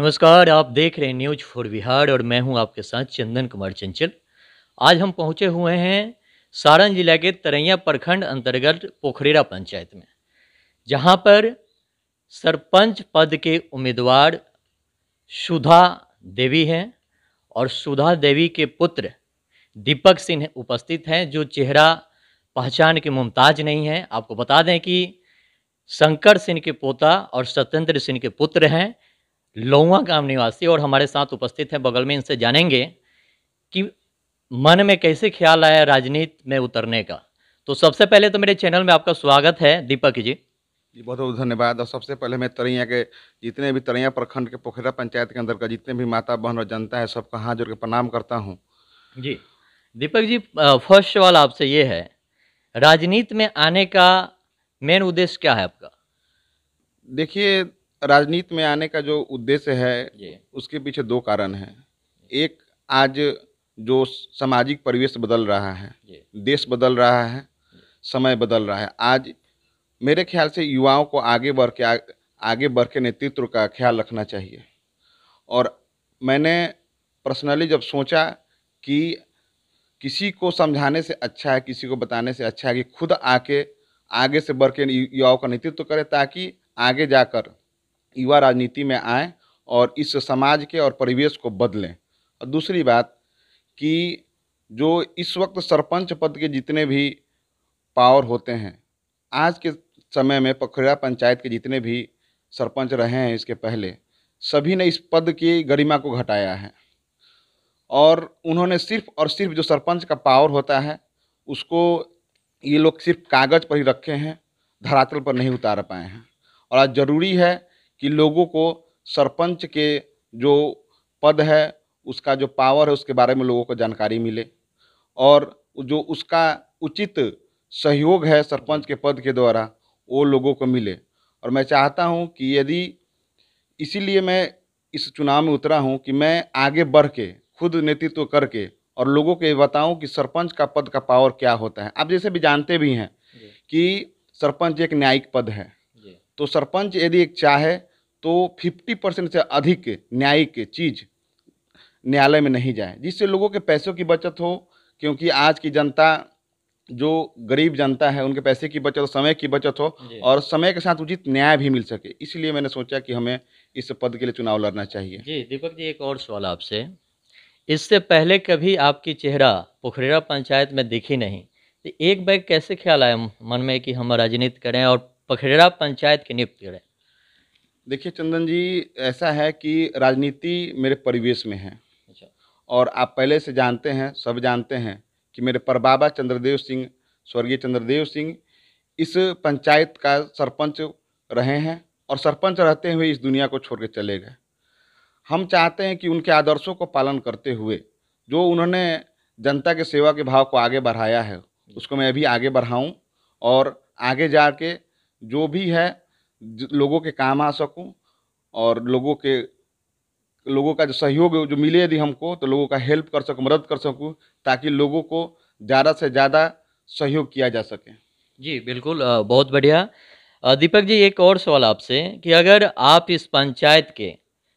नमस्कार आप देख रहे हैं न्यूज फॉर बिहार और मैं हूं आपके साथ चंदन कुमार चंचल आज हम पहुंचे हुए हैं सारण जिला के तरैया प्रखंड अंतर्गत पोखरेरा पंचायत में जहां पर सरपंच पद के उम्मीदवार सुधा देवी हैं और सुधा देवी के पुत्र दीपक सिंह उपस्थित हैं जो चेहरा पहचान के मुमताज नहीं है आपको बता दें कि शंकर सिंह के पोता और सत्येंद्र सिंह के पुत्र हैं लोहा गांव निवासी और हमारे साथ उपस्थित हैं बगल में इनसे जानेंगे कि मन में कैसे ख्याल आया राजनीति में उतरने का तो सबसे पहले तो मेरे चैनल में आपका स्वागत है दीपक जी जी बहुत बहुत धन्यवाद और सबसे पहले मैं तरैया के जितने भी तरैया प्रखंड के पोखरा पंचायत के अंदर का जितने भी माता बहन और जनता है सबका हाथ जोड़ के प्रणाम करता हूँ जी दीपक जी फर्स्ट सवाल आपसे ये है राजनीति में आने का मेन उद्देश्य क्या है आपका देखिए राजनीति में आने का जो उद्देश्य है उसके पीछे दो कारण हैं एक आज जो सामाजिक परिवेश बदल रहा है देश बदल रहा है समय बदल रहा है आज मेरे ख्याल से युवाओं को आगे बढ़ के आगे बढ़ के नेतृत्व का ख्याल रखना चाहिए और मैंने पर्सनली जब सोचा कि किसी को समझाने से अच्छा है किसी को बताने से अच्छा है कि खुद आके आगे से बढ़ के युवाओं का नेतृत्व करें ताकि आगे जाकर युवा राजनीति में आए और इस समाज के और परिवेश को बदलें और दूसरी बात कि जो इस वक्त सरपंच पद के जितने भी पावर होते हैं आज के समय में पखड़ा पंचायत के जितने भी सरपंच रहे हैं इसके पहले सभी ने इस पद की गरिमा को घटाया है और उन्होंने सिर्फ और सिर्फ जो सरपंच का पावर होता है उसको ये लोग सिर्फ कागज़ पर ही रखे हैं धरातल पर नहीं उतार पाए हैं और आज ज़रूरी है कि लोगों को सरपंच के जो पद है उसका जो पावर है उसके बारे में लोगों को जानकारी मिले और जो उसका उचित सहयोग है सरपंच के पद के द्वारा वो लोगों को मिले और मैं चाहता हूँ कि यदि इसीलिए मैं इस चुनाव में उतरा हूँ कि मैं आगे बढ़ के खुद नेतृत्व करके और लोगों को ये बताऊँ कि सरपंच का पद का पावर क्या होता है आप जैसे भी जानते भी हैं कि सरपंच एक न्यायिक पद है तो सरपंच यदि एक चाहे तो 50 परसेंट से अधिक न्यायिक चीज़ न्यायालय में नहीं जाए जिससे लोगों के पैसों की बचत हो क्योंकि आज की जनता जो गरीब जनता है उनके पैसे की बचत हो समय की बचत हो और समय के साथ उचित न्याय भी मिल सके इसलिए मैंने सोचा कि हमें इस पद के लिए चुनाव लड़ना चाहिए जी दीपक जी एक और सवाल आपसे इससे पहले कभी आपकी चेहरा पोखरेरा पंचायत में दिखी नहीं तो एक बैग कैसे ख्याल आया मन में कि हम राजनीति करें और पोखरेरा पंचायत की नियुक्ति करें देखिए चंदन जी ऐसा है कि राजनीति मेरे परिवेश में है अच्छा। और आप पहले से जानते हैं सब जानते हैं कि मेरे परबाबा चंद्रदेव सिंह स्वर्गीय चंद्रदेव सिंह इस पंचायत का सरपंच रहे हैं और सरपंच रहते हुए इस दुनिया को छोड़ चले गए हम चाहते हैं कि उनके आदर्शों को पालन करते हुए जो उन्होंने जनता के सेवा के भाव को आगे बढ़ाया है उसको मैं अभी आगे बढ़ाऊं और आगे जा के जो भी है लोगों के काम आ सकूं और लोगों के लोगों का जो सहयोग जो मिले यदि हमको तो लोगों का हेल्प कर सकूँ मदद कर सकूँ ताकि लोगों को ज़्यादा से ज़्यादा सहयोग किया जा सके जी बिल्कुल बहुत बढ़िया दीपक जी एक और सवाल आपसे कि अगर आप इस पंचायत के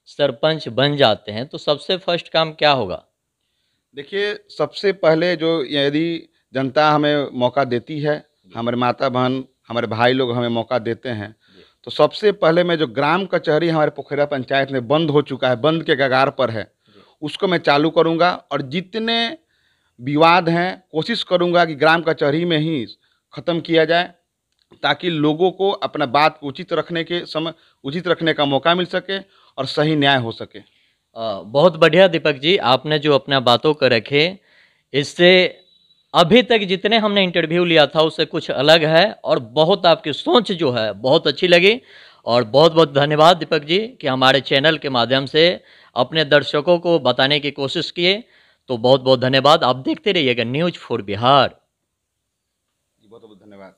सरपंच बन जाते हैं तो सबसे फर्स्ट काम क्या होगा देखिए सबसे पहले जो यदि जनता हमें मौका देती है हमारे माता बहन हमारे भाई लोग हमें मौका देते हैं तो सबसे पहले मैं जो ग्राम कचहरी हमारे पोखरा पंचायत में बंद हो चुका है बंद के कगार पर है उसको मैं चालू करूँगा और जितने विवाद हैं कोशिश करूँगा कि ग्राम कचहरी में ही ख़त्म किया जाए ताकि लोगों को अपना बात उचित रखने के समय उचित रखने का मौका मिल सके और सही न्याय हो सके आ, बहुत बढ़िया दीपक जी आपने जो अपना बातों को रखे इससे अभी तक जितने हमने इंटरव्यू लिया था उससे कुछ अलग है और बहुत आपकी सोच जो है बहुत अच्छी लगी और बहुत बहुत धन्यवाद दीपक जी कि हमारे चैनल के माध्यम से अपने दर्शकों को बताने की कोशिश किए तो बहुत बहुत धन्यवाद आप देखते रहिएगा न्यूज फॉर बिहार बहुत बहुत धन्यवाद